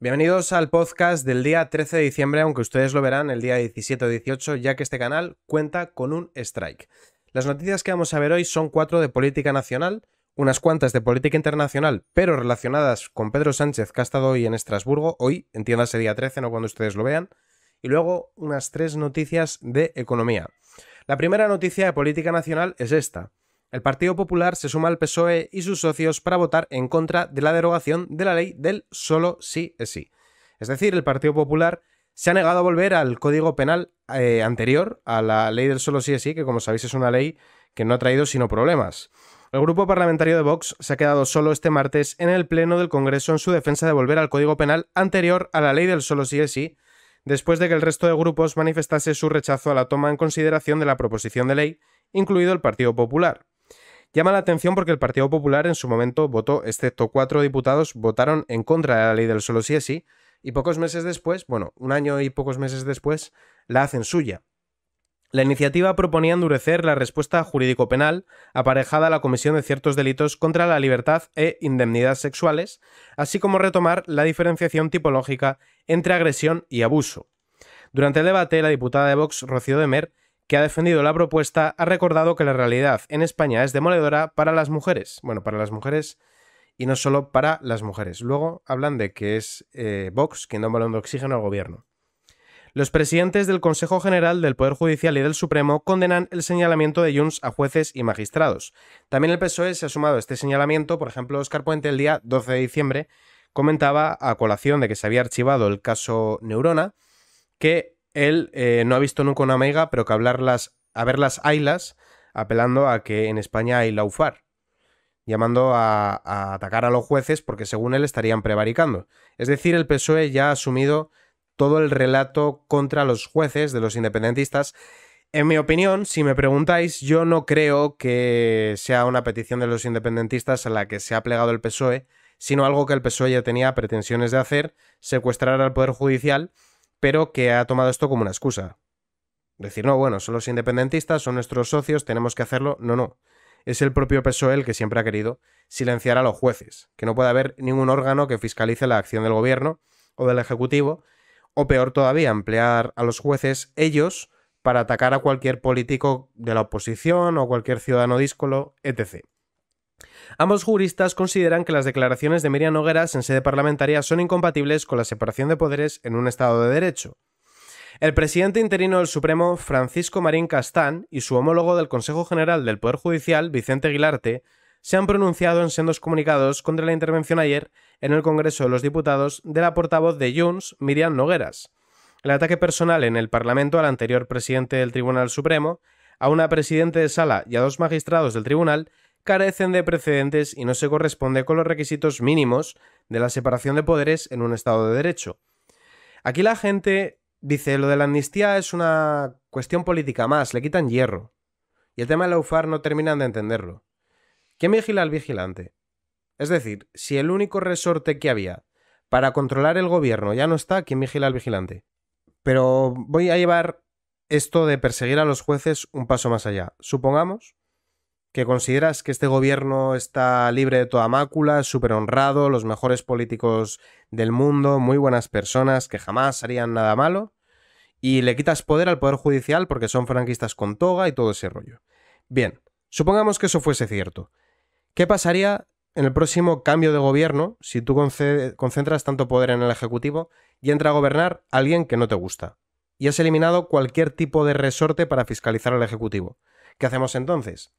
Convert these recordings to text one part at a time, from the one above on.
Bienvenidos al podcast del día 13 de diciembre, aunque ustedes lo verán el día 17 o 18, ya que este canal cuenta con un strike. Las noticias que vamos a ver hoy son cuatro de política nacional, unas cuantas de política internacional, pero relacionadas con Pedro Sánchez, que ha estado hoy en Estrasburgo, hoy, ese día 13, no cuando ustedes lo vean, y luego unas tres noticias de economía. La primera noticia de política nacional es esta. El Partido Popular se suma al PSOE y sus socios para votar en contra de la derogación de la ley del solo sí es sí. Es decir, el Partido Popular se ha negado a volver al Código Penal eh, anterior, a la ley del solo sí es sí, que como sabéis es una ley que no ha traído sino problemas. El grupo parlamentario de Vox se ha quedado solo este martes en el Pleno del Congreso en su defensa de volver al Código Penal anterior a la ley del solo sí es sí, después de que el resto de grupos manifestase su rechazo a la toma en consideración de la proposición de ley, incluido el Partido Popular. Llama la atención porque el Partido Popular en su momento votó, excepto cuatro diputados, votaron en contra de la ley del solo sí es sí, y pocos meses después, bueno, un año y pocos meses después, la hacen suya. La iniciativa proponía endurecer la respuesta jurídico-penal aparejada a la comisión de ciertos delitos contra la libertad e indemnidad sexuales, así como retomar la diferenciación tipológica entre agresión y abuso. Durante el debate, la diputada de Vox, Rocío de Mer, que ha defendido la propuesta, ha recordado que la realidad en España es demoledora para las mujeres. Bueno, para las mujeres y no solo para las mujeres. Luego hablan de que es eh, Vox quien da un balón de oxígeno al gobierno. Los presidentes del Consejo General del Poder Judicial y del Supremo condenan el señalamiento de Junts a jueces y magistrados. También el PSOE se ha sumado a este señalamiento, por ejemplo, Oscar Puente el día 12 de diciembre comentaba a colación de que se había archivado el caso Neurona que él eh, no ha visto nunca una mega, pero que hablarlas, a ver las ailas, apelando a que en España hay laufar, llamando a, a, atacar a los jueces porque según él estarían prevaricando. Es decir, el PSOE ya ha asumido todo el relato contra los jueces de los independentistas. En mi opinión, si me preguntáis, yo no creo que sea una petición de los independentistas a la que se ha plegado el PSOE, sino algo que el PSOE ya tenía pretensiones de hacer, secuestrar al Poder Judicial pero que ha tomado esto como una excusa. Decir, no, bueno, son los independentistas, son nuestros socios, tenemos que hacerlo. No, no. Es el propio PSOE que siempre ha querido silenciar a los jueces, que no puede haber ningún órgano que fiscalice la acción del gobierno o del Ejecutivo, o peor todavía, emplear a los jueces ellos para atacar a cualquier político de la oposición o cualquier ciudadano díscolo, etc. Ambos juristas consideran que las declaraciones de Miriam Nogueras en sede parlamentaria son incompatibles con la separación de poderes en un Estado de Derecho. El presidente interino del Supremo, Francisco Marín Castán, y su homólogo del Consejo General del Poder Judicial, Vicente Aguilarte, se han pronunciado en sendos comunicados contra la intervención ayer en el Congreso de los Diputados de la portavoz de Junts, Miriam Nogueras. El ataque personal en el Parlamento al anterior presidente del Tribunal Supremo, a una presidente de sala y a dos magistrados del tribunal carecen de precedentes y no se corresponde con los requisitos mínimos de la separación de poderes en un Estado de Derecho. Aquí la gente dice, lo de la amnistía es una cuestión política más, le quitan hierro. Y el tema de la UFAR no terminan de entenderlo. ¿Quién vigila al vigilante? Es decir, si el único resorte que había para controlar el gobierno ya no está, ¿quién vigila al vigilante? Pero voy a llevar esto de perseguir a los jueces un paso más allá. Supongamos que consideras que este gobierno está libre de toda mácula, súper honrado, los mejores políticos del mundo, muy buenas personas que jamás harían nada malo, y le quitas poder al Poder Judicial porque son franquistas con toga y todo ese rollo. Bien, supongamos que eso fuese cierto. ¿Qué pasaría en el próximo cambio de gobierno si tú concentras tanto poder en el Ejecutivo y entra a gobernar alguien que no te gusta? Y has eliminado cualquier tipo de resorte para fiscalizar al Ejecutivo. ¿Qué hacemos entonces?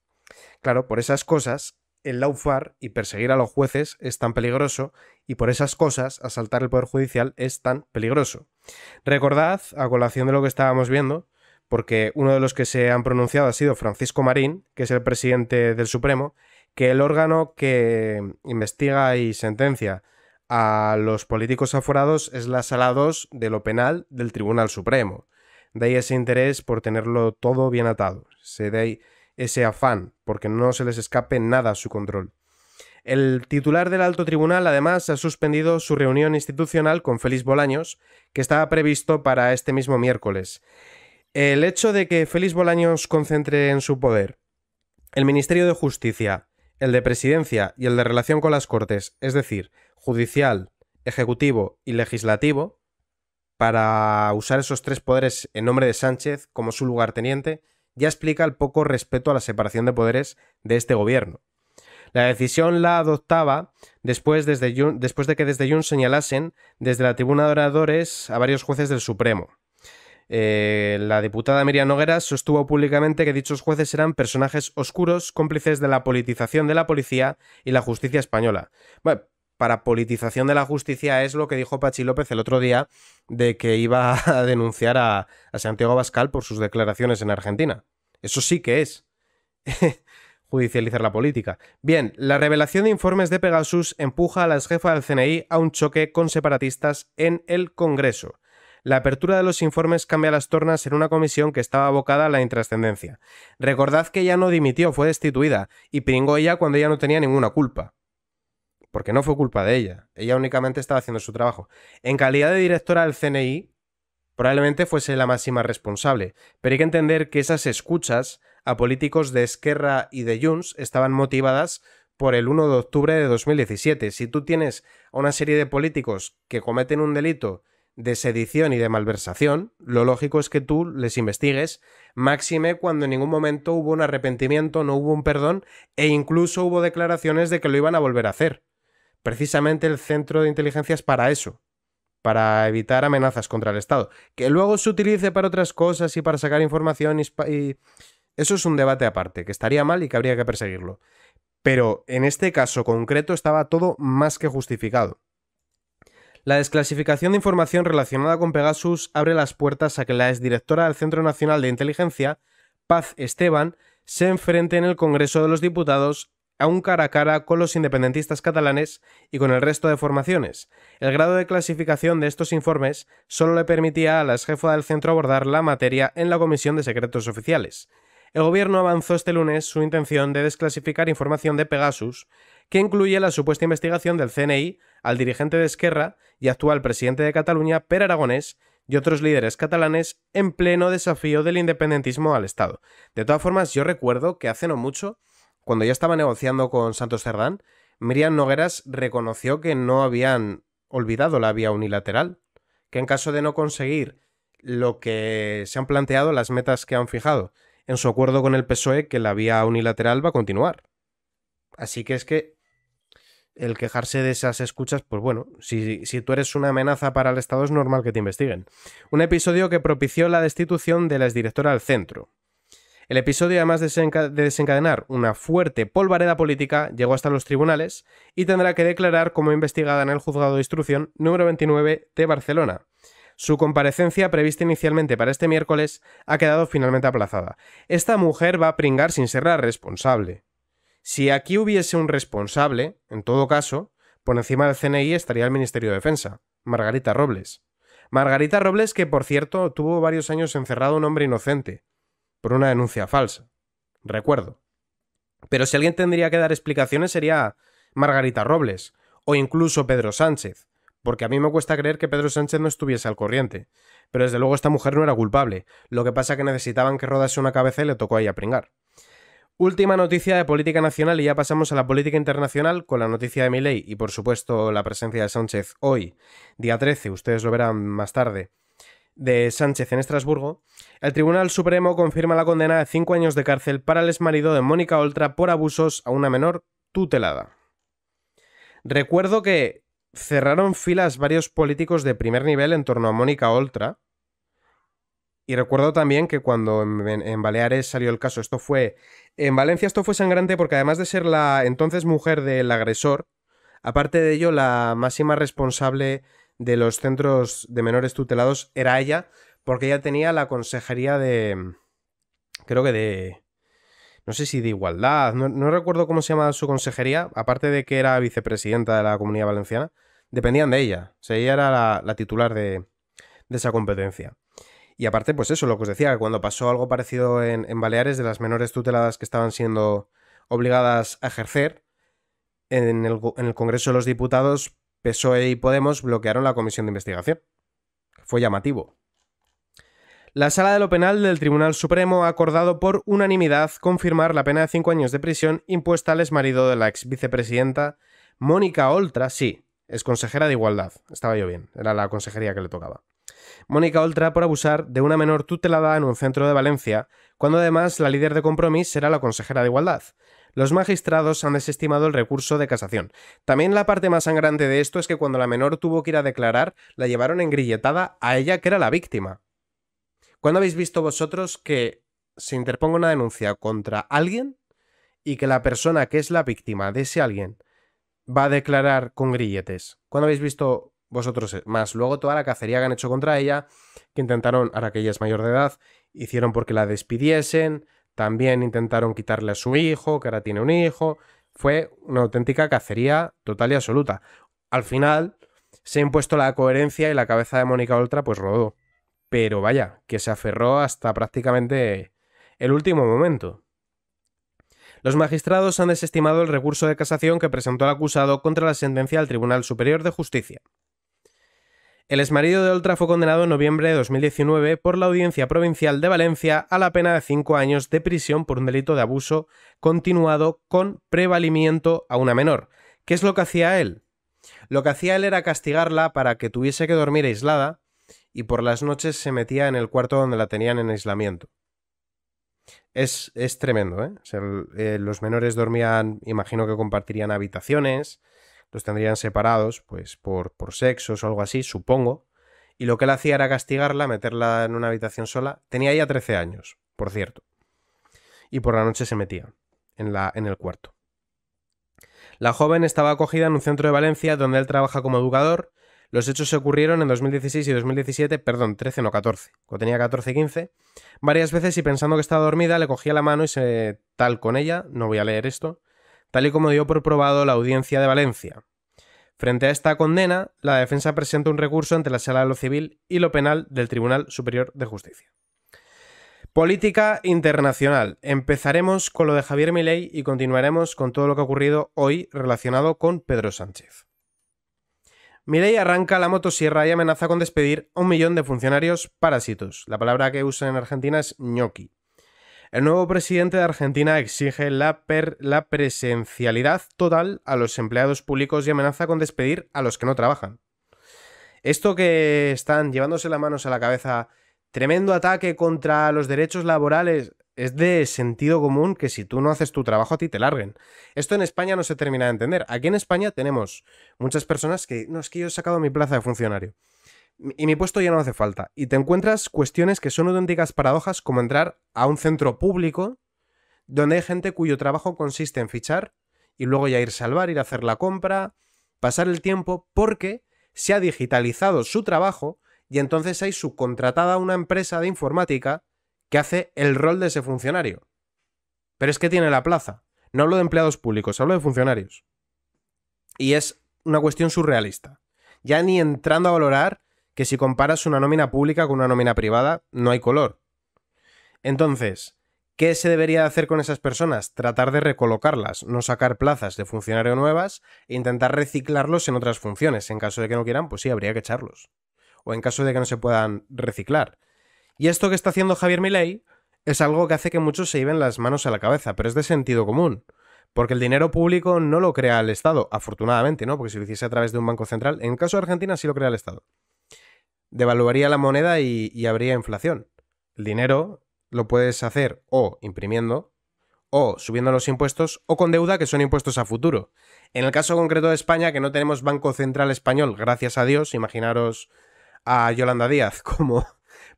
Claro, por esas cosas, el laufar y perseguir a los jueces es tan peligroso y por esas cosas asaltar el Poder Judicial es tan peligroso. Recordad, a colación de lo que estábamos viendo, porque uno de los que se han pronunciado ha sido Francisco Marín, que es el presidente del Supremo, que el órgano que investiga y sentencia a los políticos aforados es la sala 2 de lo penal del Tribunal Supremo. De ahí ese interés por tenerlo todo bien atado. Se de ahí ese afán, porque no se les escape nada a su control. El titular del alto tribunal, además, ha suspendido su reunión institucional con Félix Bolaños, que estaba previsto para este mismo miércoles. El hecho de que Félix Bolaños concentre en su poder el Ministerio de Justicia, el de Presidencia y el de Relación con las Cortes, es decir, Judicial, Ejecutivo y Legislativo, para usar esos tres poderes en nombre de Sánchez como su lugarteniente, ya explica el poco respeto a la separación de poderes de este gobierno. La decisión la adoptaba después, desde después de que desde Jun señalasen desde la tribuna de oradores a varios jueces del Supremo. Eh, la diputada Miriam Noguera sostuvo públicamente que dichos jueces eran personajes oscuros, cómplices de la politización de la policía y la justicia española. Bueno, para politización de la justicia es lo que dijo Pachi López el otro día de que iba a denunciar a, Santiago Bascal por sus declaraciones en Argentina. Eso sí que es. judicializar la política. Bien, la revelación de informes de Pegasus empuja a la jefas del CNI a un choque con separatistas en el Congreso. La apertura de los informes cambia las tornas en una comisión que estaba abocada a la intrascendencia. Recordad que ella no dimitió, fue destituida, y pringó ella cuando ella no tenía ninguna culpa porque no fue culpa de ella. Ella únicamente estaba haciendo su trabajo. En calidad de directora del CNI, probablemente fuese la máxima responsable, pero hay que entender que esas escuchas a políticos de Esquerra y de Junts estaban motivadas por el 1 de octubre de 2017. Si tú tienes a una serie de políticos que cometen un delito de sedición y de malversación, lo lógico es que tú les investigues, máxime cuando en ningún momento hubo un arrepentimiento, no hubo un perdón e incluso hubo declaraciones de que lo iban a volver a hacer. Precisamente el centro de inteligencia es para eso, para evitar amenazas contra el Estado. Que luego se utilice para otras cosas y para sacar información y, Eso es un debate aparte, que estaría mal y que habría que perseguirlo. Pero en este caso concreto estaba todo más que justificado. La desclasificación de información relacionada con Pegasus abre las puertas a que la exdirectora del Centro Nacional de Inteligencia, Paz Esteban, se enfrente en el Congreso de los Diputados a un cara a cara con los independentistas catalanes y con el resto de formaciones. El grado de clasificación de estos informes solo le permitía a la jefa del centro abordar la materia en la Comisión de Secretos Oficiales. El gobierno avanzó este lunes su intención de desclasificar información de Pegasus, que incluye la supuesta investigación del CNI al dirigente de Esquerra y actual presidente de Cataluña, Per Aragonés, y otros líderes catalanes en pleno desafío del independentismo al Estado. De todas formas, yo recuerdo que hace no mucho cuando ya estaba negociando con Santos Cerdán, Miriam Nogueras reconoció que no habían olvidado la vía unilateral, que en caso de no conseguir lo que se han planteado, las metas que han fijado en su acuerdo con el PSOE, que la vía unilateral va a continuar. Así que es que el quejarse de esas escuchas, pues bueno, si, si, tú eres una amenaza para el Estado es normal que te investiguen. Un episodio que propició la destitución de la exdirectora del centro, el episodio, además de desencadenar una fuerte polvareda política, llegó hasta los tribunales y tendrá que declarar como investigada en el juzgado de instrucción número 29 de Barcelona. Su comparecencia, prevista inicialmente para este miércoles, ha quedado finalmente aplazada. Esta mujer va a pringar sin ser la responsable. Si aquí hubiese un responsable, en todo caso, por encima del CNI estaría el Ministerio de Defensa, Margarita Robles. Margarita Robles, que por cierto tuvo varios años encerrado un hombre inocente, por una denuncia falsa. Recuerdo. Pero si alguien tendría que dar explicaciones sería Margarita Robles, o incluso Pedro Sánchez, porque a mí me cuesta creer que Pedro Sánchez no estuviese al corriente. Pero desde luego esta mujer no era culpable, lo que pasa que necesitaban que rodase una cabeza y le tocó a ella pringar. Última noticia de política nacional y ya pasamos a la política internacional con la noticia de Milei y por supuesto la presencia de Sánchez hoy, día 13, ustedes lo verán más tarde, de Sánchez en Estrasburgo, el Tribunal Supremo confirma la condena de cinco años de cárcel para el exmarido de Mónica Oltra por abusos a una menor tutelada. Recuerdo que cerraron filas varios políticos de primer nivel en torno a Mónica Oltra. Y recuerdo también que cuando en, en, Baleares salió el caso, esto fue. En Valencia esto fue sangrante porque además de ser la entonces mujer del agresor, aparte de ello, la máxima responsable de los centros de menores tutelados era ella, porque ella tenía la consejería de... creo que de... no sé si de igualdad, no, recuerdo cómo se llamaba su consejería, aparte de que era vicepresidenta de la Comunidad Valenciana, dependían de ella, o sea, ella era la, titular de, esa competencia. Y aparte, pues eso, lo que os decía, que cuando pasó algo parecido en, Baleares, de las menores tuteladas que estaban siendo obligadas a ejercer, en el, Congreso de los Diputados PSOE y Podemos bloquearon la comisión de investigación. Fue llamativo. La sala de lo penal del Tribunal Supremo ha acordado por unanimidad confirmar la pena de cinco años de prisión impuesta al exmarido de la ex vicepresidenta Mónica Oltra, sí, es consejera de Igualdad, estaba yo bien, era la consejería que le tocaba. Mónica Oltra por abusar de una menor tutelada en un centro de Valencia, cuando además la líder de compromiso era la consejera de Igualdad, los magistrados han desestimado el recurso de casación. También la parte más sangrante de esto es que cuando la menor tuvo que ir a declarar, la llevaron engrilletada a ella que era la víctima. ¿Cuándo habéis visto vosotros que se interponga una denuncia contra alguien y que la persona que es la víctima de ese alguien va a declarar con grilletes? ¿Cuándo habéis visto vosotros más? Luego toda la cacería que han hecho contra ella, que intentaron, ahora que ella es mayor de edad, hicieron porque la despidiesen, también intentaron quitarle a su hijo, que ahora tiene un hijo. Fue una auténtica cacería total y absoluta. Al final se ha impuesto la coherencia y la cabeza de Mónica Oltra pues rodó. Pero vaya, que se aferró hasta prácticamente el último momento. Los magistrados han desestimado el recurso de casación que presentó el acusado contra la sentencia del Tribunal Superior de Justicia. El marido de Oltra fue condenado en noviembre de 2019 por la Audiencia Provincial de Valencia a la pena de cinco años de prisión por un delito de abuso continuado con prevalimiento a una menor. ¿Qué es lo que hacía él? Lo que hacía él era castigarla para que tuviese que dormir aislada y por las noches se metía en el cuarto donde la tenían en aislamiento. Es, es tremendo, ¿eh? eh, los menores dormían, imagino que compartirían habitaciones, los tendrían separados, pues por, por sexos o algo así, supongo. Y lo que él hacía era castigarla, meterla en una habitación sola. Tenía ya 13 años, por cierto. Y por la noche se metía en, la, en el cuarto. La joven estaba acogida en un centro de Valencia donde él trabaja como educador. Los hechos se ocurrieron en 2016 y 2017, perdón, 13, no 14, cuando tenía 14, 15. Varias veces y pensando que estaba dormida, le cogía la mano y se tal con ella, no voy a leer esto, tal y como dio por probado la Audiencia de Valencia. Frente a esta condena, la defensa presenta un recurso ante la Sala de lo Civil y lo Penal del Tribunal Superior de Justicia. Política internacional. Empezaremos con lo de Javier Milei y continuaremos con todo lo que ha ocurrido hoy relacionado con Pedro Sánchez. Milei arranca la motosierra y amenaza con despedir a un millón de funcionarios parásitos. La palabra que usan en Argentina es ñoqui. El nuevo presidente de Argentina exige la, presencialidad total a los empleados públicos y amenaza con despedir a los que no trabajan. Esto que están llevándose las manos a la cabeza, tremendo ataque contra los derechos laborales, es de sentido común que si tú no haces tu trabajo a ti te larguen. Esto en España no se termina de entender. Aquí en España tenemos muchas personas que, no, es que yo he sacado mi plaza de funcionario y mi puesto ya no hace falta. Y te encuentras cuestiones que son auténticas paradojas, como entrar a un centro público donde hay gente cuyo trabajo consiste en fichar y luego ya ir a salvar, ir a hacer la compra, pasar el tiempo, porque se ha digitalizado su trabajo y entonces hay subcontratada una empresa de informática que hace el rol de ese funcionario. Pero es que tiene la plaza. No hablo de empleados públicos, hablo de funcionarios. Y es una cuestión surrealista. Ya ni entrando a valorar que si comparas una nómina pública con una nómina privada, no hay color. Entonces, ¿qué se debería hacer con esas personas? Tratar de recolocarlas, no sacar plazas de funcionario nuevas e intentar reciclarlos en otras funciones. En caso de que no quieran, pues sí, habría que echarlos. O en caso de que no se puedan reciclar. Y esto que está haciendo Javier Milei es algo que hace que muchos se lleven las manos a la cabeza, pero es de sentido común. Porque el dinero público no lo crea el Estado, afortunadamente, ¿no? Porque si lo hiciese a través de un banco central, en el caso de Argentina sí lo crea el Estado devaluaría la moneda y, habría inflación. El dinero lo puedes hacer o imprimiendo, o subiendo los impuestos, o con deuda que son impuestos a futuro. En el caso concreto de España, que no tenemos Banco Central Español, gracias a Dios, imaginaros a Yolanda Díaz como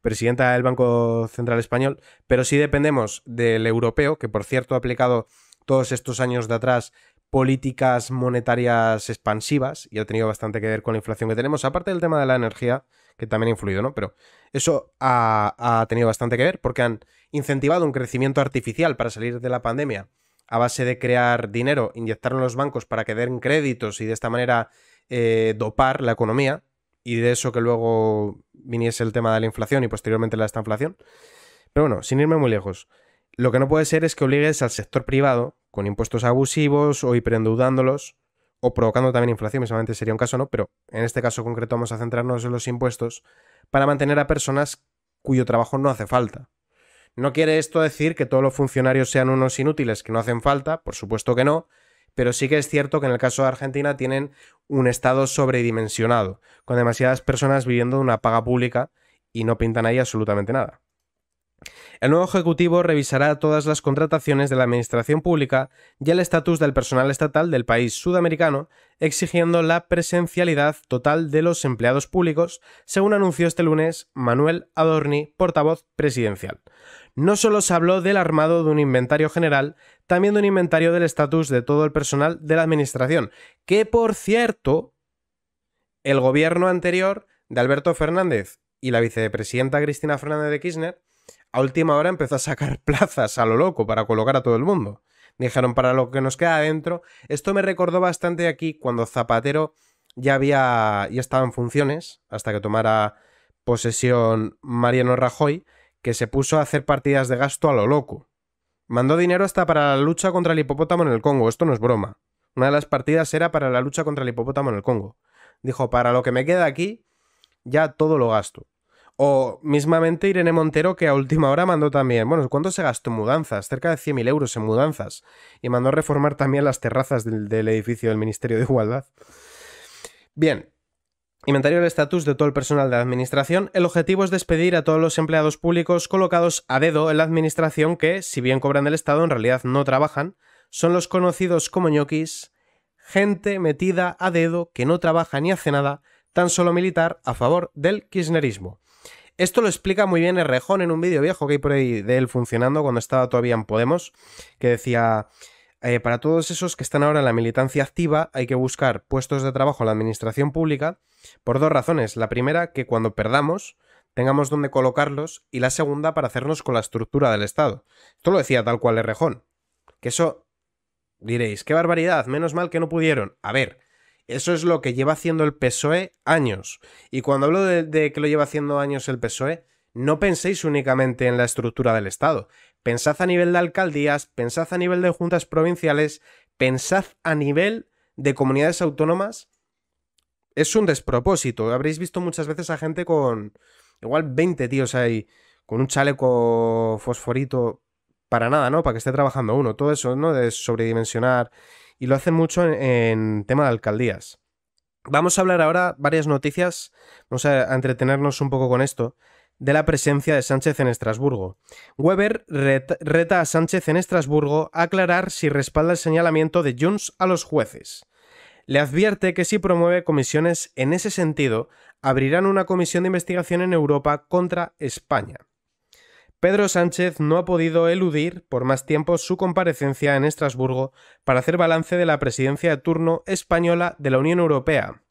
presidenta del Banco Central Español, pero sí dependemos del europeo, que por cierto ha aplicado todos estos años de atrás políticas monetarias expansivas y ha tenido bastante que ver con la inflación que tenemos, aparte del tema de la energía, que también ha influido, ¿no? Pero eso ha, tenido bastante que ver porque han incentivado un crecimiento artificial para salir de la pandemia a base de crear dinero, inyectarlo en los bancos para que den créditos y de esta manera eh, dopar la economía y de eso que luego viniese el tema de la inflación y posteriormente la estanflación. Pero bueno, sin irme muy lejos, lo que no puede ser es que obligues al sector privado con impuestos abusivos o hiperendeudándolos o provocando también inflación, solamente sería un caso, ¿no? Pero en este caso concreto vamos a centrarnos en los impuestos para mantener a personas cuyo trabajo no hace falta. No quiere esto decir que todos los funcionarios sean unos inútiles que no hacen falta, por supuesto que no, pero sí que es cierto que en el caso de Argentina tienen un Estado sobredimensionado, con demasiadas personas viviendo de una paga pública y no pintan ahí absolutamente nada. El nuevo Ejecutivo revisará todas las contrataciones de la Administración Pública y el estatus del personal estatal del país sudamericano, exigiendo la presencialidad total de los empleados públicos, según anunció este lunes Manuel Adorni, portavoz presidencial. No solo se habló del armado de un inventario general, también de un inventario del estatus de todo el personal de la Administración, que por cierto, el gobierno anterior de Alberto Fernández y la vicepresidenta Cristina Fernández de Kirchner a última hora empezó a sacar plazas a lo loco para colocar a todo el mundo. Dijeron, para lo que nos queda adentro, esto me recordó bastante aquí cuando Zapatero ya había, ya estaba en funciones, hasta que tomara posesión Mariano Rajoy, que se puso a hacer partidas de gasto a lo loco. Mandó dinero hasta para la lucha contra el hipopótamo en el Congo, esto no es broma. Una de las partidas era para la lucha contra el hipopótamo en el Congo. Dijo, para lo que me queda aquí, ya todo lo gasto. O mismamente Irene Montero, que a última hora mandó también. Bueno, ¿cuánto se gastó en mudanzas? Cerca de 100.000 euros en mudanzas. Y mandó reformar también las terrazas del, del edificio del Ministerio de Igualdad. Bien. Inventario del estatus de todo el personal de administración. El objetivo es despedir a todos los empleados públicos colocados a dedo en la administración que, si bien cobran del Estado, en realidad no trabajan. Son los conocidos como ñoquis, gente metida a dedo que no trabaja ni hace nada, tan solo militar a favor del kirchnerismo. Esto lo explica muy bien Errejón en un vídeo viejo que hay por ahí de él funcionando cuando estaba todavía en Podemos, que decía... Eh, para todos esos que están ahora en la militancia activa, hay que buscar puestos de trabajo en la administración pública por dos razones. La primera, que cuando perdamos tengamos donde colocarlos y la segunda, para hacernos con la estructura del Estado. Esto lo decía tal cual Errejón. Que eso diréis, qué barbaridad, menos mal que no pudieron. A ver, eso es lo que lleva haciendo el PSOE años. Y cuando hablo de, que lo lleva haciendo años el PSOE, no penséis únicamente en la estructura del Estado. Pensad a nivel de alcaldías, pensad a nivel de juntas provinciales, pensad a nivel de comunidades autónomas. Es un despropósito. Habréis visto muchas veces a gente con igual 20 tíos ahí, con un chaleco fosforito para nada, ¿no? Para que esté trabajando uno. Todo eso, ¿no? De sobredimensionar y lo hacen mucho en, tema de alcaldías. Vamos a hablar ahora varias noticias, vamos a entretenernos un poco con esto, de la presencia de Sánchez en Estrasburgo. Weber reta a Sánchez en Estrasburgo a aclarar si respalda el señalamiento de Junts a los jueces. Le advierte que si promueve comisiones en ese sentido, abrirán una comisión de investigación en Europa contra España. Pedro Sánchez no ha podido eludir por más tiempo su comparecencia en Estrasburgo para hacer balance de la presidencia de turno española de la Unión Europea.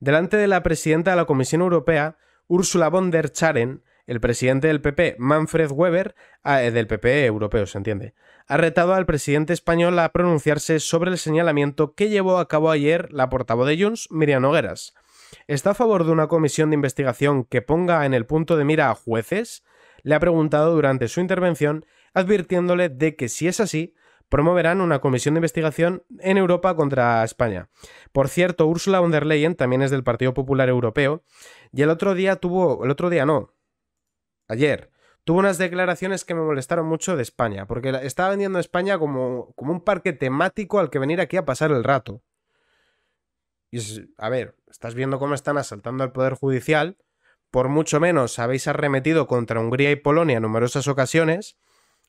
Delante de la presidenta de la Comisión Europea, Úrsula von der Charen, el presidente del PP, Manfred Weber, ah, eh, del PP europeo, se entiende, ha retado al presidente español a pronunciarse sobre el señalamiento que llevó a cabo ayer la portavoz de Junts, Miriam Nogueras. ¿Está a favor de una comisión de investigación que ponga en el punto de mira a jueces? le ha preguntado durante su intervención, advirtiéndole de que si es así, promoverán una comisión de investigación en Europa contra España. Por cierto, Ursula von der Leyen también es del Partido Popular Europeo y el otro día tuvo, el otro día no, ayer, tuvo unas declaraciones que me molestaron mucho de España, porque estaba vendiendo a España como, como un parque temático al que venir aquí a pasar el rato. Y a ver, estás viendo cómo están asaltando al Poder Judicial, por mucho menos habéis arremetido contra Hungría y Polonia en numerosas ocasiones,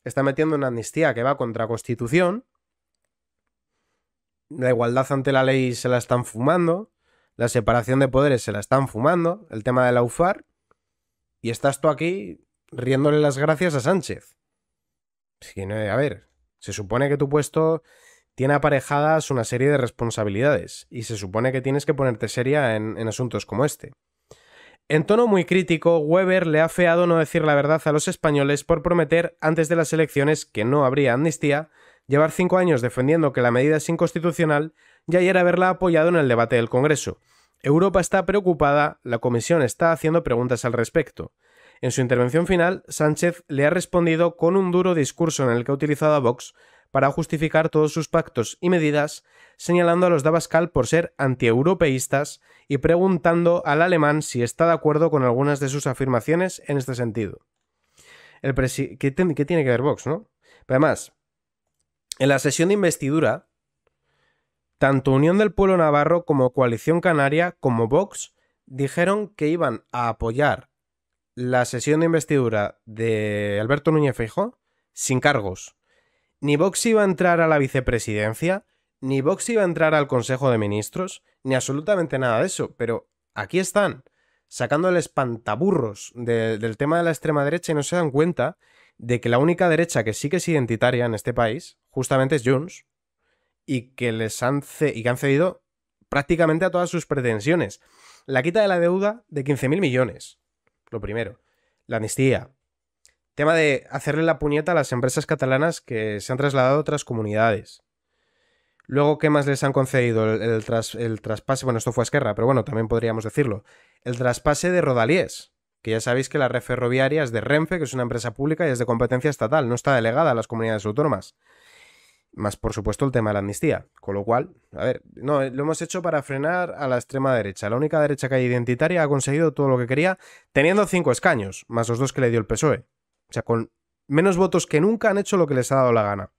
está metiendo una amnistía que va contra Constitución, la igualdad ante la ley se la están fumando, la separación de poderes se la están fumando, el tema de la UFAR, y estás tú aquí riéndole las gracias a Sánchez. a ver, se supone que tu puesto tiene aparejadas una serie de responsabilidades, y se supone que tienes que ponerte seria en asuntos como este. En tono muy crítico, Weber le ha feado no decir la verdad a los españoles por prometer antes de las elecciones que no habría amnistía, llevar cinco años defendiendo que la medida es inconstitucional y ayer haberla apoyado en el debate del Congreso. Europa está preocupada, la Comisión está haciendo preguntas al respecto. En su intervención final, Sánchez le ha respondido con un duro discurso en el que ha utilizado a Vox para justificar todos sus pactos y medidas, señalando a los de Abascal por ser antieuropeístas y preguntando al alemán si está de acuerdo con algunas de sus afirmaciones en este sentido. El ¿Qué, tiene que ver Vox, no? además, en la sesión de investidura, tanto Unión del Pueblo Navarro como Coalición Canaria como Vox dijeron que iban a apoyar la sesión de investidura de Alberto Núñez Feijóo sin cargos ni Vox iba a entrar a la vicepresidencia, ni Vox iba a entrar al Consejo de Ministros, ni absolutamente nada de eso, pero aquí están, sacando el espantaburros del tema de la extrema derecha y no se dan cuenta de que la única derecha que sí que es identitaria en este país, justamente es Junts, y que les han, y que han cedido prácticamente a todas sus pretensiones. La quita de la deuda de 15.000 millones, lo primero. La amnistía, Tema de hacerle la puñeta a las empresas catalanas que se han trasladado a otras comunidades. Luego, ¿qué más les han concedido? El, tras, el traspase, bueno, esto fue a Esquerra, pero bueno, también podríamos decirlo. El traspase de Rodalies, que ya sabéis que la red ferroviaria es de Renfe, que es una empresa pública y es de competencia estatal, no está delegada a las comunidades autónomas. Más, por supuesto, el tema de la amnistía. Con lo cual, a ver, no, eh, lo hemos hecho para frenar a la extrema derecha. La única derecha que hay identitaria ha conseguido todo lo que quería, teniendo cinco escaños, más los dos que le dio el PSOE. O sea, con menos votos que nunca han hecho lo que les ha dado la gana.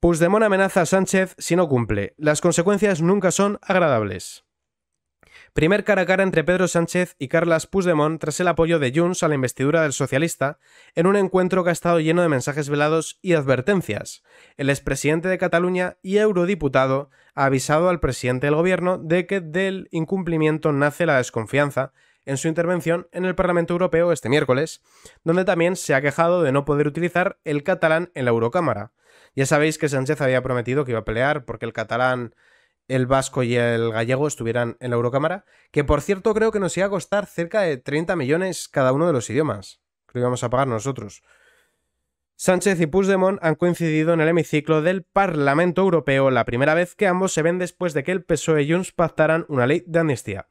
Puigdemont amenaza a Sánchez si no cumple. Las consecuencias nunca son agradables. Primer cara a cara entre Pedro Sánchez y Carles Puigdemont tras el apoyo de Junts a la investidura del socialista, en un encuentro que ha estado lleno de mensajes velados y advertencias. El expresidente de Cataluña y eurodiputado ha avisado al presidente del gobierno de que del incumplimiento nace la desconfianza en su intervención en el Parlamento Europeo este miércoles, donde también se ha quejado de no poder utilizar el catalán en la Eurocámara. Ya sabéis que Sánchez había prometido que iba a pelear porque el catalán, el vasco y el gallego estuvieran en la Eurocámara, que por cierto creo que nos iba a costar cerca de 30 millones cada uno de los idiomas. Creo que íbamos a pagar nosotros. Sánchez y Puigdemont han coincidido en el hemiciclo del Parlamento Europeo, la primera vez que ambos se ven después de que el PSOE y Junts pactaran una ley de amnistía.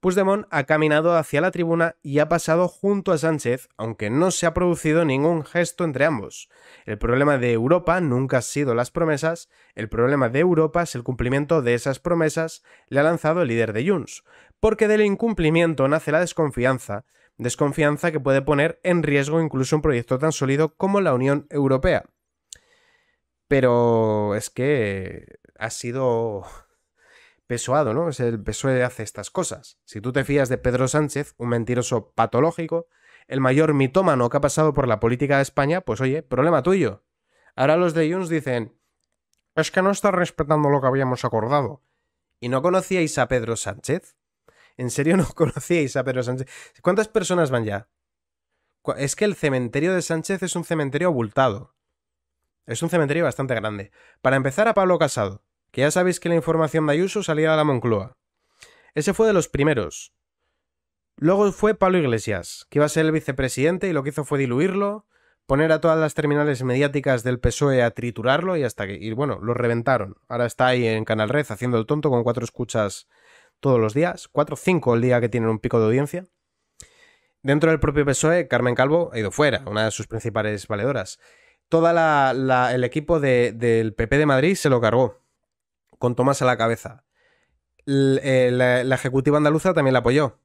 Puigdemont ha caminado hacia la tribuna y ha pasado junto a Sánchez, aunque no se ha producido ningún gesto entre ambos. El problema de Europa nunca ha sido las promesas, el problema de Europa es el cumplimiento de esas promesas, le ha lanzado el líder de Junts, porque del incumplimiento nace la desconfianza, desconfianza que puede poner en riesgo incluso un proyecto tan sólido como la Unión Europea. Pero es que ha sido Pesuado, ¿no? Es el PSOE hace estas cosas. Si tú te fías de Pedro Sánchez, un mentiroso patológico, el mayor mitómano que ha pasado por la política de España, pues oye, problema tuyo. Ahora los de Junts dicen, es que no está respetando lo que habíamos acordado. ¿Y no conocíais a Pedro Sánchez? ¿En serio no conocíais a Pedro Sánchez? ¿Cuántas personas van ya? Es que el cementerio de Sánchez es un cementerio abultado. Es un cementerio bastante grande. Para empezar, a Pablo Casado que ya sabéis que la información de Ayuso salía de la Moncloa. Ese fue de los primeros. Luego fue Pablo Iglesias, que iba a ser el vicepresidente y lo que hizo fue diluirlo, poner a todas las terminales mediáticas del PSOE a triturarlo y hasta que... Y bueno, lo reventaron. Ahora está ahí en Canal Red haciendo el tonto con cuatro escuchas todos los días, cuatro o cinco el día que tienen un pico de audiencia. Dentro del propio PSOE, Carmen Calvo ha ido fuera, una de sus principales valedoras. Todo la, el equipo del PP de Madrid se lo cargó con Tomás a la cabeza. Eh, la, ejecutiva andaluza también la apoyó.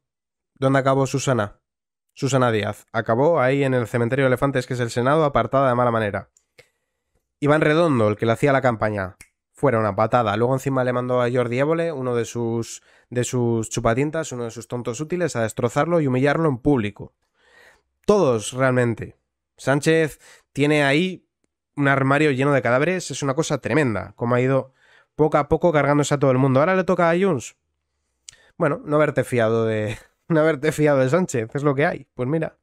¿Dónde acabó Susana? Susana Díaz. Acabó ahí en el cementerio de elefantes, que es el Senado, apartada de mala manera. Iván Redondo, el que le hacía la campaña, fuera una patada. Luego encima le mandó a Jordi Évole, uno de sus, de sus chupatintas, uno de sus tontos útiles, a destrozarlo y humillarlo en público. Todos, realmente. Sánchez tiene ahí un armario lleno de cadáveres, es una cosa tremenda, como ha ido poco a poco cargándose a todo el mundo. Ahora le toca a Junts. Bueno, no haberte fiado de. No haberte fiado de Sánchez, es lo que hay. Pues mira,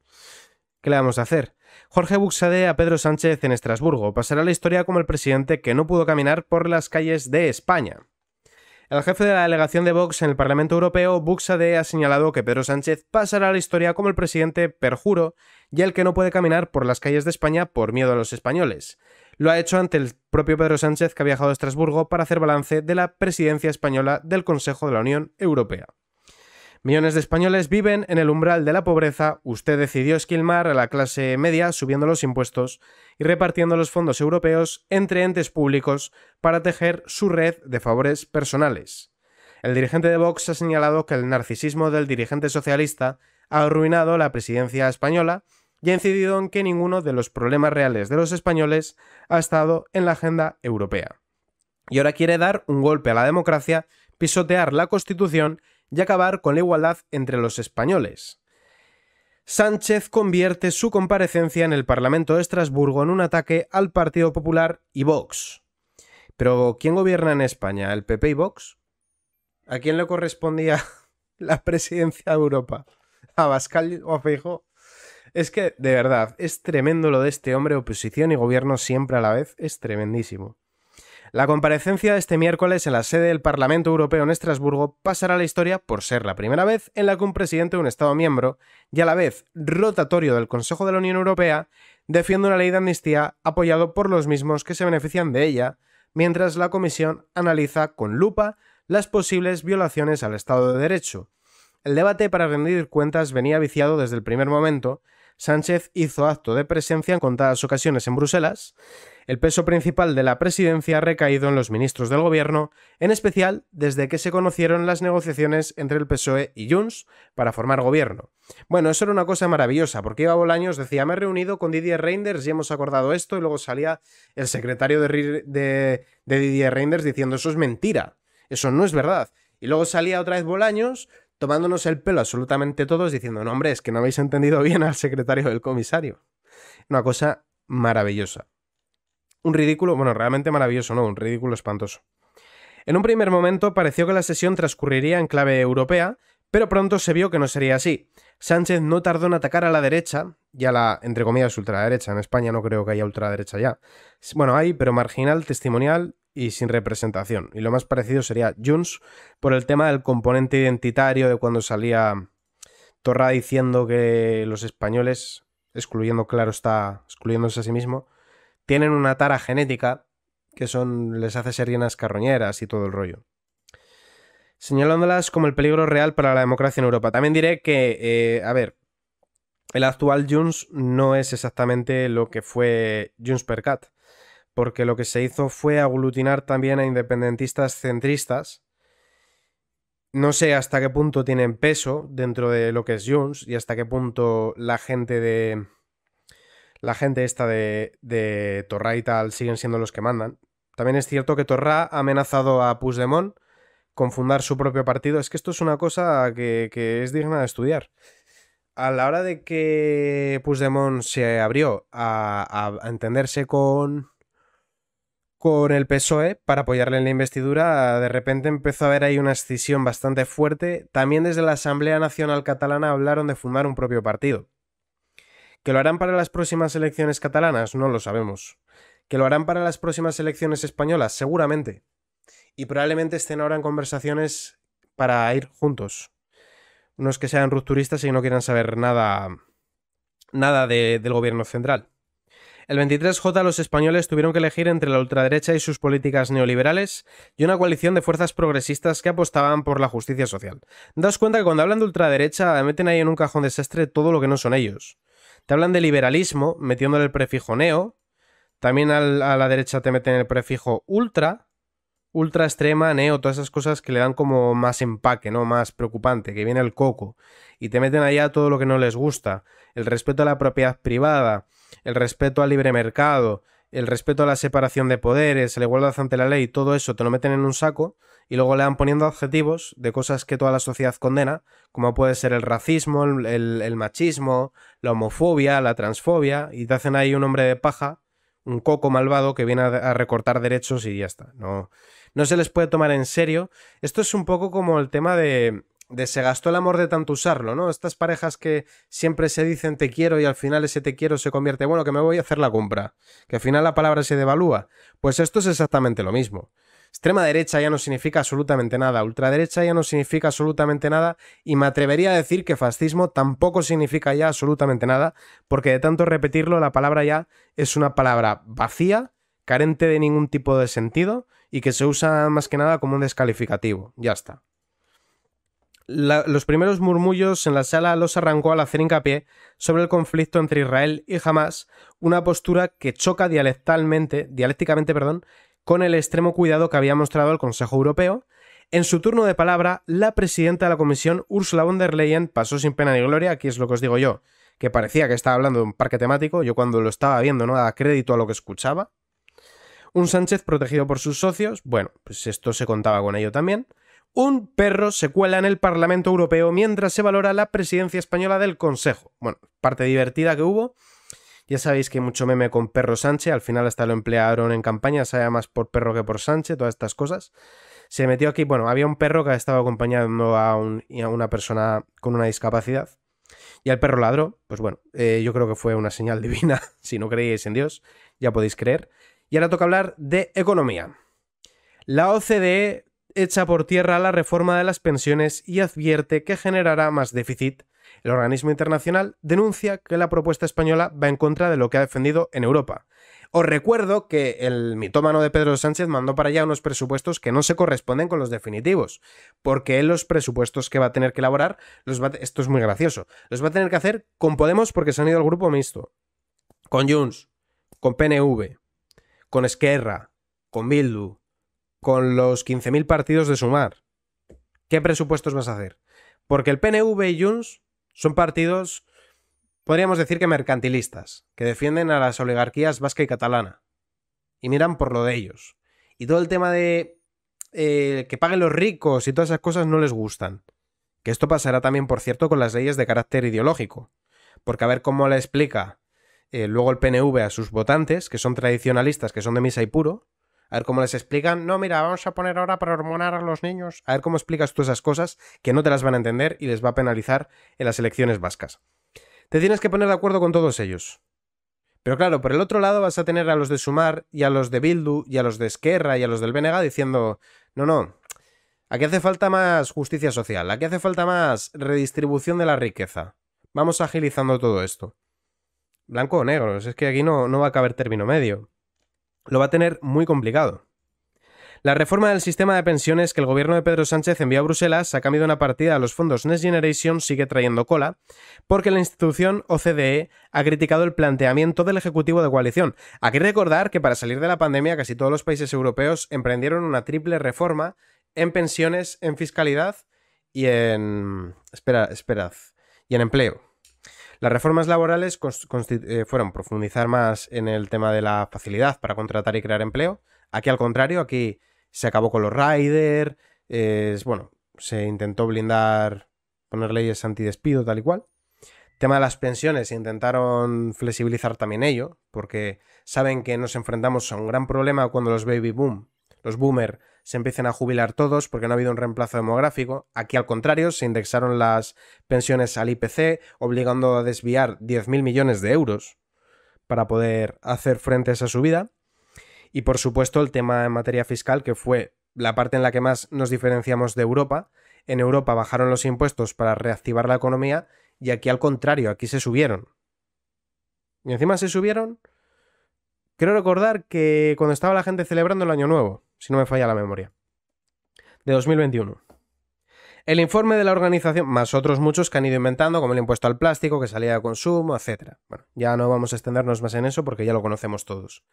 ¿qué le vamos a hacer? Jorge Buxade a Pedro Sánchez en Estrasburgo. Pasará la historia como el presidente que no pudo caminar por las calles de España. El jefe de la delegación de Vox en el Parlamento Europeo, Buxade, ha señalado que Pedro Sánchez pasará la historia como el presidente perjuro y el que no puede caminar por las calles de España por miedo a los españoles. Lo ha hecho ante el propio Pedro Sánchez, que ha viajado a Estrasburgo para hacer balance de la presidencia española del Consejo de la Unión Europea. Millones de españoles viven en el umbral de la pobreza. Usted decidió esquilmar a la clase media subiendo los impuestos y repartiendo los fondos europeos entre entes públicos para tejer su red de favores personales. El dirigente de Vox ha señalado que el narcisismo del dirigente socialista ha arruinado la presidencia española ya ha incidido en que ninguno de los problemas reales de los españoles ha estado en la agenda europea. Y ahora quiere dar un golpe a la democracia, pisotear la Constitución y acabar con la igualdad entre los españoles. Sánchez convierte su comparecencia en el Parlamento de Estrasburgo en un ataque al Partido Popular y Vox. Pero ¿quién gobierna en España? ¿El PP y Vox? ¿A quién le correspondía la presidencia de Europa? ¿A Bascal o a es que, de verdad, es tremendo lo de este hombre, oposición y gobierno siempre a la vez, es tremendísimo. La comparecencia de este miércoles en la sede del Parlamento Europeo en Estrasburgo pasará a la historia por ser la primera vez en la que un presidente de un Estado miembro, y a la vez rotatorio del Consejo de la Unión Europea, defiende una ley de amnistía apoyado por los mismos que se benefician de ella, mientras la Comisión analiza con lupa las posibles violaciones al Estado de Derecho. El debate para rendir cuentas venía viciado desde el primer momento, Sánchez hizo acto de presencia en contadas ocasiones en Bruselas, el peso principal de la presidencia ha recaído en los ministros del gobierno, en especial desde que se conocieron las negociaciones entre el PSOE y Junts para formar gobierno. Bueno, eso era una cosa maravillosa, porque Iba Bolaños decía, me he reunido con Didier Reinders y hemos acordado esto, y luego salía el secretario de, de Didier Reinders diciendo, eso es mentira, eso no es verdad. Y luego salía otra vez Bolaños tomándonos el pelo absolutamente todos, diciendo, no, hombre, es que no habéis entendido bien al secretario del comisario. Una cosa maravillosa. Un ridículo, bueno, realmente maravilloso, no, un ridículo espantoso. En un primer momento pareció que la sesión transcurriría en clave europea, pero pronto se vio que no sería así. Sánchez no tardó en atacar a la derecha, ya la, entre comillas, ultraderecha. En España no creo que haya ultraderecha ya. Bueno, hay, pero marginal, testimonial y sin representación. Y lo más parecido sería Junts por el tema del componente identitario de cuando salía Torra diciendo que los españoles, excluyendo, claro, está excluyéndose a sí mismo, tienen una tara genética que son les hace ser llenas carroñeras y todo el rollo. Señalándolas como el peligro real para la democracia en Europa. También diré que, eh, a ver, el actual Junts no es exactamente lo que fue Junts per Cat porque lo que se hizo fue aglutinar también a independentistas centristas. No sé hasta qué punto tienen peso dentro de lo que es Junts y hasta qué punto la gente de. La gente esta de, de Torra y tal siguen siendo los que mandan. También es cierto que Torra ha amenazado a Puigdemont con fundar su propio partido. Es que esto es una cosa que, es digna de estudiar a la hora de que Puigdemont se abrió a, a entenderse con, con el PSOE para apoyarle en la investidura, de repente empezó a haber ahí una escisión bastante fuerte. También desde la Asamblea Nacional Catalana hablaron de fundar un propio partido. ¿Que lo harán para las próximas elecciones catalanas? No lo sabemos. ¿Que lo harán para las próximas elecciones españolas? Seguramente. Y probablemente estén ahora en conversaciones para ir juntos. Unos que sean rupturistas y no quieran saber nada, nada del gobierno central. El 23J los españoles tuvieron que elegir entre la ultraderecha y sus políticas neoliberales y una coalición de fuerzas progresistas que apostaban por la justicia social. Daos cuenta que cuando hablan de ultraderecha meten ahí en un cajón desastre todo lo que no son ellos. Te hablan de liberalismo metiéndole el prefijo neo, también a la derecha te meten el prefijo ultra, ultra extrema, neo, todas esas cosas que le dan como más empaque, ¿no? Más preocupante, que viene el coco. Y te meten allá todo lo que no les gusta. El respeto a la propiedad privada, el respeto al libre mercado, el respeto a la separación de poderes, la igualdad ante la ley, todo eso te lo meten en un saco y luego le van poniendo adjetivos de cosas que toda la sociedad condena, como puede ser el racismo, el, machismo, la homofobia, la transfobia, y te hacen ahí un hombre de paja, un coco malvado que viene a, recortar derechos y ya está. No, no se les puede tomar en serio. Esto es un poco como el tema de, de se gastó el amor de tanto usarlo, ¿no? Estas parejas que siempre se dicen te quiero y al final ese te quiero se convierte, bueno, que me voy a hacer la compra, que al final la palabra se devalúa. Pues esto es exactamente lo mismo. Extrema derecha ya no significa absolutamente nada, ultraderecha ya no significa absolutamente nada y me atrevería a decir que fascismo tampoco significa ya absolutamente nada, porque de tanto repetirlo la palabra ya es una palabra vacía, carente de ningún tipo de sentido y que se usa más que nada como un descalificativo. Ya está los primeros murmullos en la sala los arrancó al hacer hincapié sobre el conflicto entre Israel y Hamas, una postura que choca dialectalmente, dialécticamente perdón, con el extremo cuidado que había mostrado el Consejo Europeo. En su turno de palabra, la presidenta de la Comisión, Ursula von der Leyen, pasó sin pena ni gloria, aquí es lo que os digo yo, que parecía que estaba hablando de un parque temático, yo cuando lo estaba viendo no daba crédito a lo que escuchaba. Un Sánchez protegido por sus socios, bueno, pues esto se contaba con ello también. Un perro se cuela en el Parlamento Europeo mientras se valora la presidencia española del Consejo. Bueno, parte divertida que hubo. Ya sabéis que hay mucho meme con perro Sánchez, al final hasta lo emplearon en campaña, sea más por perro que por Sánchez, todas estas cosas. Se metió aquí, bueno, había un perro que estaba acompañando a, a una persona con una discapacidad. Y el perro ladró, pues bueno, eh, yo creo que fue una señal divina. si no creíais en Dios, ya podéis creer. Y ahora toca hablar de economía. La OCDE echa por tierra la reforma de las pensiones y advierte que generará más déficit. El organismo internacional denuncia que la propuesta española va en contra de lo que ha defendido en Europa. Os recuerdo que el mitómano de Pedro Sánchez mandó para allá unos presupuestos que no se corresponden con los definitivos, porque los presupuestos que va a tener que elaborar, los esto es muy gracioso, los va a tener que hacer con Podemos porque se han ido al grupo mixto, con Junts, con PNV, con Esquerra, con Bildu, con los 15.000 partidos de sumar. ¿Qué presupuestos vas a hacer? Porque el PNV y Junts son partidos, podríamos decir que mercantilistas, que defienden a las oligarquías vasca y catalana. Y miran por lo de ellos. Y todo el tema de eh, que paguen los ricos y todas esas cosas no les gustan. Que esto pasará también, por cierto, con las leyes de carácter ideológico. Porque a ver cómo le explica eh, luego el PNV a sus votantes, que son tradicionalistas, que son de misa y puro, a ver cómo les explican, no, mira, vamos a poner ahora para hormonar a los niños, a ver cómo explicas tú esas cosas que no te las van a entender y les va a penalizar en las elecciones vascas. Te tienes que poner de acuerdo con todos ellos. Pero claro, por el otro lado vas a tener a los de Sumar y a los de Bildu y a los de Esquerra y a los del BNG diciendo, no, no, aquí hace falta más justicia social, aquí hace falta más redistribución de la riqueza. Vamos agilizando todo esto. Blanco o negro, es que aquí no, no va a caber término medio lo va a tener muy complicado. La reforma del sistema de pensiones que el gobierno de Pedro Sánchez envió a Bruselas ha cambio una partida a los fondos Next Generation sigue trayendo cola, porque la institución OCDE ha criticado el planteamiento del Ejecutivo de coalición. que recordar que para salir de la pandemia casi todos los países europeos emprendieron una triple reforma en pensiones, en fiscalidad y en... Espera, esperad. Y en empleo. Las reformas laborales eh, fueron profundizar más en el tema de la facilidad para contratar y crear empleo. Aquí al contrario, aquí se acabó con los rider, es, bueno, se intentó blindar, poner leyes antidespido tal y cual. tema de las pensiones, intentaron flexibilizar también ello, porque saben que nos enfrentamos a un gran problema cuando los baby boom, los boomer, se empiecen a jubilar todos porque no ha habido un reemplazo demográfico. Aquí al contrario, se indexaron las pensiones al IPC, obligando a desviar 10.000 millones de euros para poder hacer frente a esa subida. Y por supuesto el tema en materia fiscal, que fue la parte en la que más nos diferenciamos de Europa. En Europa bajaron los impuestos para reactivar la economía y aquí al contrario, aquí se subieron. Y encima se subieron. Creo recordar que cuando estaba la gente celebrando el Año Nuevo si no me falla la memoria, de 2021. El informe de la organización, más otros muchos que han ido inventando, como el impuesto al plástico, que salía de consumo, etc. Bueno, ya no vamos a extendernos más en eso porque ya lo conocemos todos.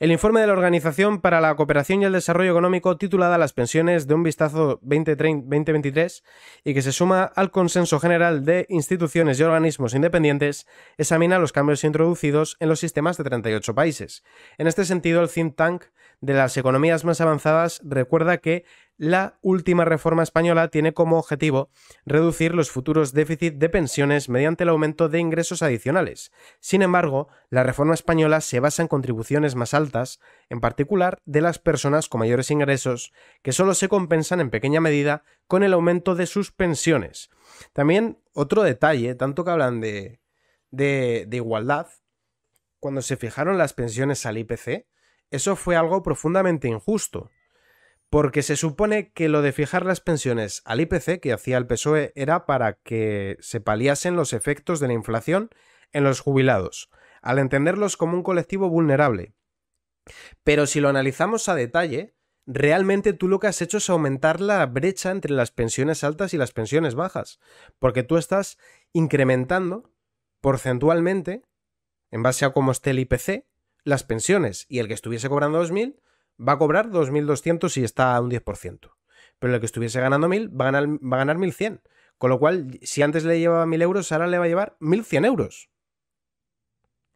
El informe de la Organización para la Cooperación y el Desarrollo Económico, titulada Las pensiones de un vistazo 2023, y que se suma al consenso general de instituciones y organismos independientes, examina los cambios introducidos en los sistemas de 38 países. En este sentido, el think tank de las economías más avanzadas, recuerda que la última reforma española tiene como objetivo reducir los futuros déficits de pensiones mediante el aumento de ingresos adicionales. Sin embargo, la reforma española se basa en contribuciones más altas, en particular de las personas con mayores ingresos, que solo se compensan en pequeña medida con el aumento de sus pensiones. También otro detalle, tanto que hablan de igualdad, cuando se fijaron las pensiones al IPC, eso fue algo profundamente injusto, porque se supone que lo de fijar las pensiones al IPC que hacía el PSOE era para que se paliasen los efectos de la inflación en los jubilados, al entenderlos como un colectivo vulnerable. Pero si lo analizamos a detalle, realmente tú lo que has hecho es aumentar la brecha entre las pensiones altas y las pensiones bajas, porque tú estás incrementando porcentualmente, en base a cómo esté el IPC, las pensiones y el que estuviese cobrando 2.000 va a cobrar 2.200 si está a un 10%. Pero el que estuviese ganando 1.000 va a ganar, 1.100. Con lo cual, si antes le llevaba 1.000 euros, ahora le va a llevar 1.100 euros.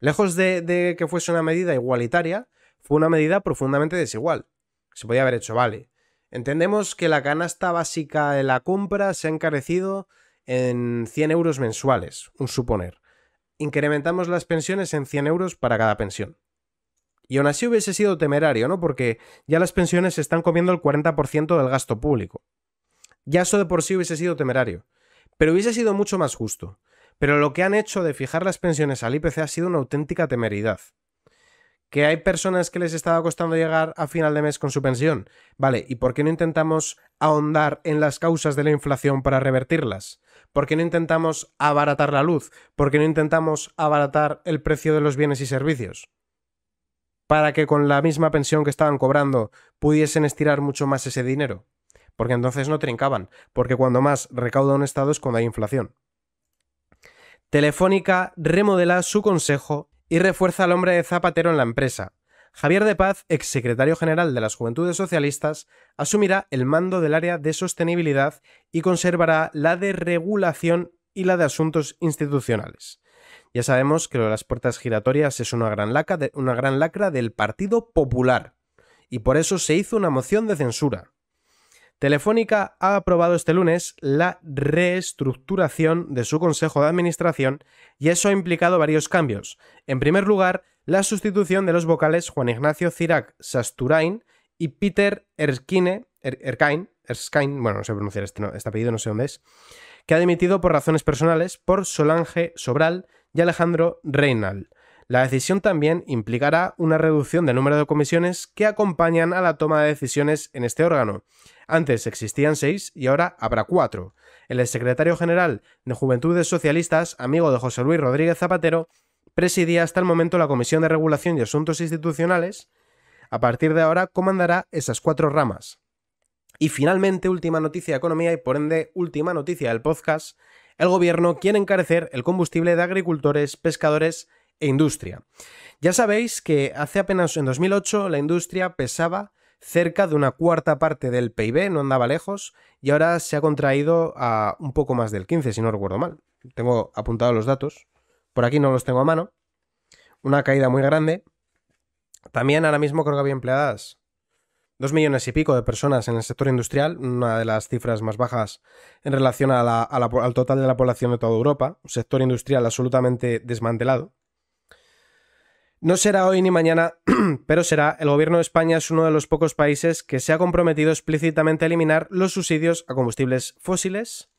Lejos de, de que fuese una medida igualitaria, fue una medida profundamente desigual. Se podía haber hecho, vale. Entendemos que la canasta básica de la compra se ha encarecido en 100 euros mensuales, un suponer. Incrementamos las pensiones en 100 euros para cada pensión. Y aún así hubiese sido temerario, ¿no? Porque ya las pensiones se están comiendo el 40% del gasto público. Ya eso de por sí hubiese sido temerario. Pero hubiese sido mucho más justo. Pero lo que han hecho de fijar las pensiones al IPC ha sido una auténtica temeridad. Que hay personas que les estaba costando llegar a final de mes con su pensión. Vale, ¿y por qué no intentamos ahondar en las causas de la inflación para revertirlas? ¿Por qué no intentamos abaratar la luz? ¿Por qué no intentamos abaratar el precio de los bienes y servicios? para que con la misma pensión que estaban cobrando pudiesen estirar mucho más ese dinero. Porque entonces no trincaban, porque cuando más recauda un Estado es cuando hay inflación. Telefónica remodela su consejo y refuerza al hombre de Zapatero en la empresa. Javier de Paz, exsecretario general de las Juventudes Socialistas, asumirá el mando del área de sostenibilidad y conservará la de regulación y la de asuntos institucionales. Ya sabemos que lo de las puertas giratorias es una gran, lacra del Partido Popular y por eso se hizo una moción de censura. Telefónica ha aprobado este lunes la reestructuración de su Consejo de Administración y eso ha implicado varios cambios. En primer lugar, la sustitución de los vocales Juan Ignacio Cirac Sasturain y Peter Erskine, er, Erkain, Erskine, bueno, no sé pronunciar este, este apellido, no sé dónde es, que ha dimitido por razones personales por Solange Sobral, y Alejandro Reynal. La decisión también implicará una reducción del número de comisiones que acompañan a la toma de decisiones en este órgano. Antes existían seis y ahora habrá cuatro. El exsecretario general de Juventudes Socialistas, amigo de José Luis Rodríguez Zapatero, presidía hasta el momento la Comisión de Regulación y Asuntos Institucionales. A partir de ahora comandará esas cuatro ramas. Y finalmente, última noticia de economía y por ende última noticia del podcast, el gobierno quiere encarecer el combustible de agricultores, pescadores e industria. Ya sabéis que hace apenas en 2008 la industria pesaba cerca de una cuarta parte del PIB, no andaba lejos, y ahora se ha contraído a un poco más del 15, si no recuerdo mal. Tengo apuntados los datos, por aquí no los tengo a mano. Una caída muy grande. También ahora mismo creo que había empleadas Dos millones y pico de personas en el sector industrial, una de las cifras más bajas en relación al total de la población de toda Europa, un sector industrial absolutamente desmantelado. No será hoy ni mañana, pero será, el gobierno de España es uno de los pocos países que se ha comprometido explícitamente a eliminar los subsidios a combustibles fósiles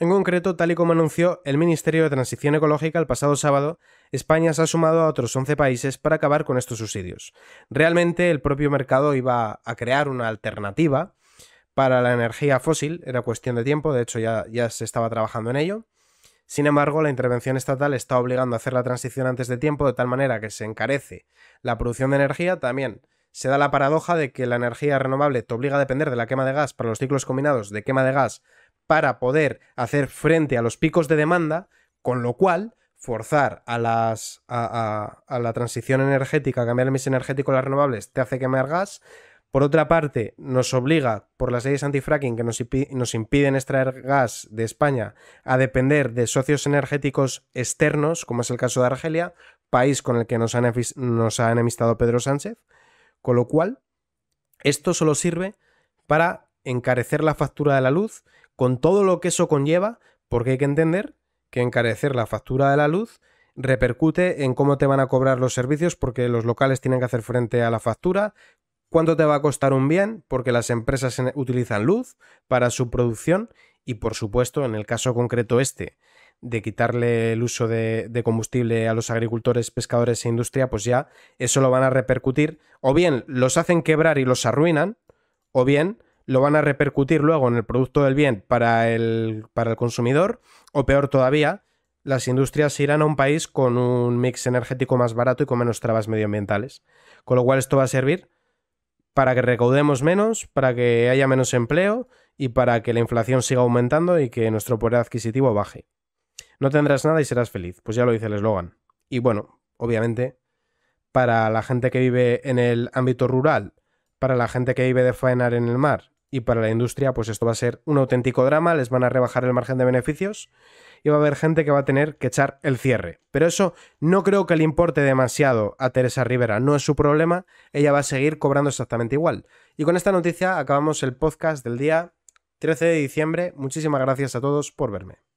en concreto, tal y como anunció el Ministerio de Transición Ecológica el pasado sábado, España se ha sumado a otros 11 países para acabar con estos subsidios. Realmente el propio mercado iba a crear una alternativa para la energía fósil, era cuestión de tiempo, de hecho ya, ya se estaba trabajando en ello. Sin embargo, la intervención estatal está obligando a hacer la transición antes de tiempo de tal manera que se encarece la producción de energía, también se da la paradoja de que la energía renovable te obliga a depender de la quema de gas para los ciclos combinados de quema de gas para poder hacer frente a los picos de demanda, con lo cual forzar a, las, a, la transición energética, cambiar el mix energético a las renovables, te hace quemar gas. Por otra parte, nos obliga, por las leyes antifracking que nos, impiden extraer gas de España, a depender de socios energéticos externos, como es el caso de Argelia, país con el que nos nos ha enemistado Pedro Sánchez. Con lo cual, esto solo sirve para encarecer la factura de la luz con todo lo que eso conlleva, porque hay que entender que encarecer la factura de la luz repercute en cómo te van a cobrar los servicios, porque los locales tienen que hacer frente a la factura, cuánto te va a costar un bien, porque las empresas utilizan luz para su producción y, por supuesto, en el caso concreto este, de quitarle el uso de, combustible a los agricultores, pescadores e industria, pues ya eso lo van a repercutir. O bien los hacen quebrar y los arruinan, o bien lo van a repercutir luego en el producto del bien para el, para el consumidor, o peor todavía, las industrias irán a un país con un mix energético más barato y con menos trabas medioambientales. Con lo cual esto va a servir para que recaudemos menos, para que haya menos empleo y para que la inflación siga aumentando y que nuestro poder adquisitivo baje. No tendrás nada y serás feliz, pues ya lo dice el eslogan. Y bueno, obviamente, para la gente que vive en el ámbito rural, para la gente que vive de faenar en el mar y para la industria pues esto va a ser un auténtico drama, les van a rebajar el margen de beneficios y va a haber gente que va a tener que echar el cierre. Pero eso no creo que le importe demasiado a Teresa Rivera, no es su problema, ella va a seguir cobrando exactamente igual. Y con esta noticia acabamos el podcast del día 13 de diciembre, muchísimas gracias a todos por verme.